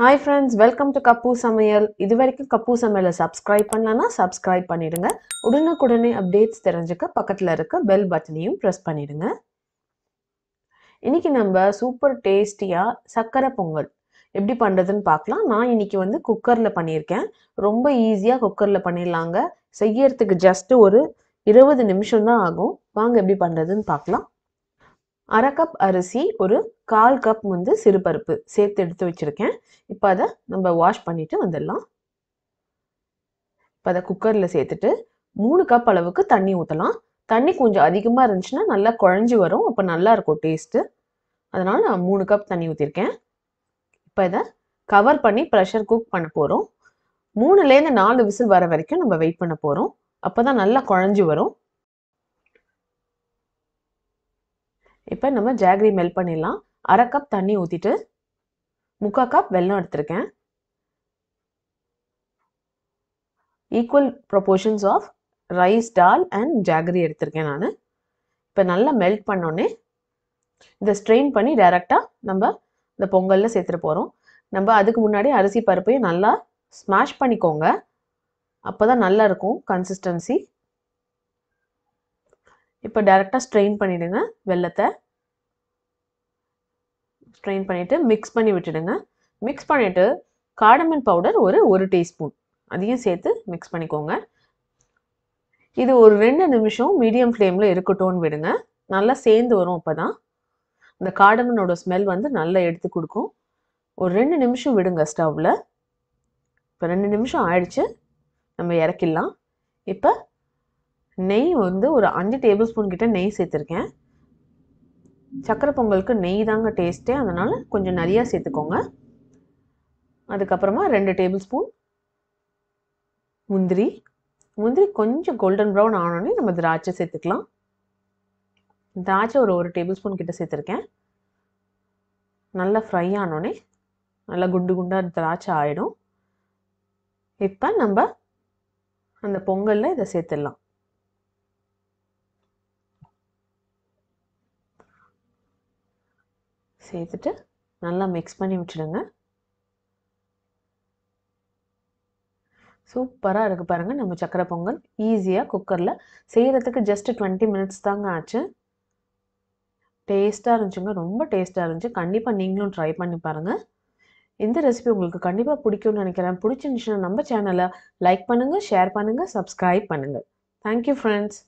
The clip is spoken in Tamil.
ஹாய் ஃப்ரெண்ட்ஸ் வெல்கம் டு கப்பூ சமையல் இது வரைக்கும் கப்பூ சமையலை சப்ஸ்கிரைப் பண்ணலன்னா சப்ஸ்கிரைப் பண்ணிடுங்க உடனுக்குடனே அப்டேட்ஸ் தெரிஞ்சுக்க பக்கத்தில் இருக்க பெல் பட்டனையும் ப்ரெஸ் பண்ணிடுங்க இன்னைக்கு நம்ம சூப்பர் டேஸ்டியாக சர்க்கரை பொங்கல் எப்படி பண்ணுறதுன்னு பார்க்கலாம் நான் இன்னைக்கு வந்து குக்கரில் பண்ணியிருக்கேன் ரொம்ப ஈஸியாக குக்கரில் பண்ணிடலாங்க செய்யறதுக்கு ஜஸ்ட்டு ஒரு இருபது நிமிஷம் தான் ஆகும் வாங்க எப்படி பண்ணுறதுன்னு பார்க்கலாம் அரை கப் அரிசி ஒரு கால் கப் வந்து சிறுபருப்பு சேர்த்து எடுத்து வச்சுருக்கேன் இப்போ அதை நம்ம வாஷ் பண்ணிவிட்டு வந்துடலாம் இப்போ அதை குக்கரில் சேர்த்துட்டு மூணு கப் அளவுக்கு தண்ணி ஊற்றலாம் தண்ணி கொஞ்சம் அதிகமாக இருந்துச்சுன்னா நல்லா குழஞ்சி வரும் அப்போ நல்லா இருக்கும் டேஸ்ட்டு அதனால் நான் மூணு கப் தண்ணி ஊற்றிருக்கேன் இப்போ இதை கவர் பண்ணி ப்ரெஷர் குக் பண்ண போகிறோம் மூணுலேருந்து நாலு விசில் வர வரைக்கும் நம்ம வெயிட் பண்ண போகிறோம் அப்போ தான் நல்லா குழஞ்சி வரும் இப்போ நம்ம ஜாகிரி மெல்ட் பண்ணிடலாம் அரை கப் தண்ணி ஊற்றிட்டு முக்கால் கப் வெல்லம் எடுத்திருக்கேன் equal proportions of rice dal and jaggery எடுத்திருக்கேன் நான் இப்போ நல்லா மெல்ட் பண்ணோன்னே இதை ஸ்ட்ரெயின் பண்ணி டைரெக்டாக நம்ம இந்த பொங்கலில் சேர்த்துட்டு போகிறோம் நம்ம அதுக்கு முன்னாடி அரிசி பருப்பையும் நல்லா ஸ்மாஷ் பண்ணிக்கோங்க அப்போ தான் நல்லா இருக்கும் கன்சிஸ்டன்சி இப்போ டைரெக்டாக ஸ்ட்ரெயின் பண்ணிவிடுங்க வெள்ளத்தை ஸ்ட்ரெயின் பண்ணிவிட்டு மிக்ஸ் பண்ணி விட்டுடுங்க மிக்ஸ் பண்ணிவிட்டு காடமன் பவுடர் ஒரு ஒரு டீஸ்பூன் அதையும் சேர்த்து மிக்ஸ் பண்ணிக்கோங்க இது ஒரு ரெண்டு நிமிஷம் மீடியம் ஃப்ளேமில் இருக்கட்டும்னு விடுங்க நல்லா சேர்ந்து வரும் அப்போ தான் இந்த காடமனோட ஸ்மெல் வந்து நல்லா எடுத்து கொடுக்கும் ஒரு ரெண்டு நிமிஷம் விடுங்க ஸ்டவ்வில் இப்போ ரெண்டு நிமிஷம் ஆயிடுச்சு நம்ம இறக்கிடலாம் இப்போ நெய் வந்து ஒரு அஞ்சு டேபிள் ஸ்பூன் கிட்டே நெய் சேர்த்துருக்கேன் சக்கரை பொங்கலுக்கு நெய் தாங்க டேஸ்ட்டே அதனால் கொஞ்சம் நிறையா சேர்த்துக்கோங்க அதுக்கப்புறமா ரெண்டு டேபிள் ஸ்பூன் முந்திரி முந்திரி கொஞ்சம் கோல்டன் ப்ரௌன் ஆனோடனே நம்ம திராட்சை சேர்த்துக்கலாம் திராட்சை ஒரு ஒரு டேபிள் ஸ்பூன் கிட்டே சேர்த்துருக்கேன் நல்லா ஃப்ரை ஆனோடனே நல்லா குண்டு குண்டாக திராட்சை ஆகிடும் இப்போ நம்ம அந்த பொங்கலில் இதை சேர்த்துடலாம் சேர்த்துட்டு நல்லா மிக்ஸ் பண்ணி விட்டுடுங்க சூப்பராக இருக்குது பாருங்கள் நம்ம சக்கரை பொங்கல் ஈஸியாக குக்கரில் செய்கிறதுக்கு ஜஸ்ட் டுவெண்ட்டி மினிட்ஸ் தாங்க ஆச்சு டேஸ்ட்டாக இருந்துச்சுங்க ரொம்ப டேஸ்ட்டாக இருந்துச்சு கண்டிப்பாக நீங்களும் ட்ரை பண்ணி பாருங்கள் இந்த ரெசிபி உங்களுக்கு கண்டிப்பாக பிடிக்கும்னு நினைக்கிறேன் பிடிச்சிருந்துச்சுன்னா நம்ம சேனலை லைக் பண்ணுங்கள் ஷேர் பண்ணுங்கள் சப்ஸ்கிரைப் பண்ணுங்கள் தேங்க்யூ ஃப்ரெண்ட்ஸ்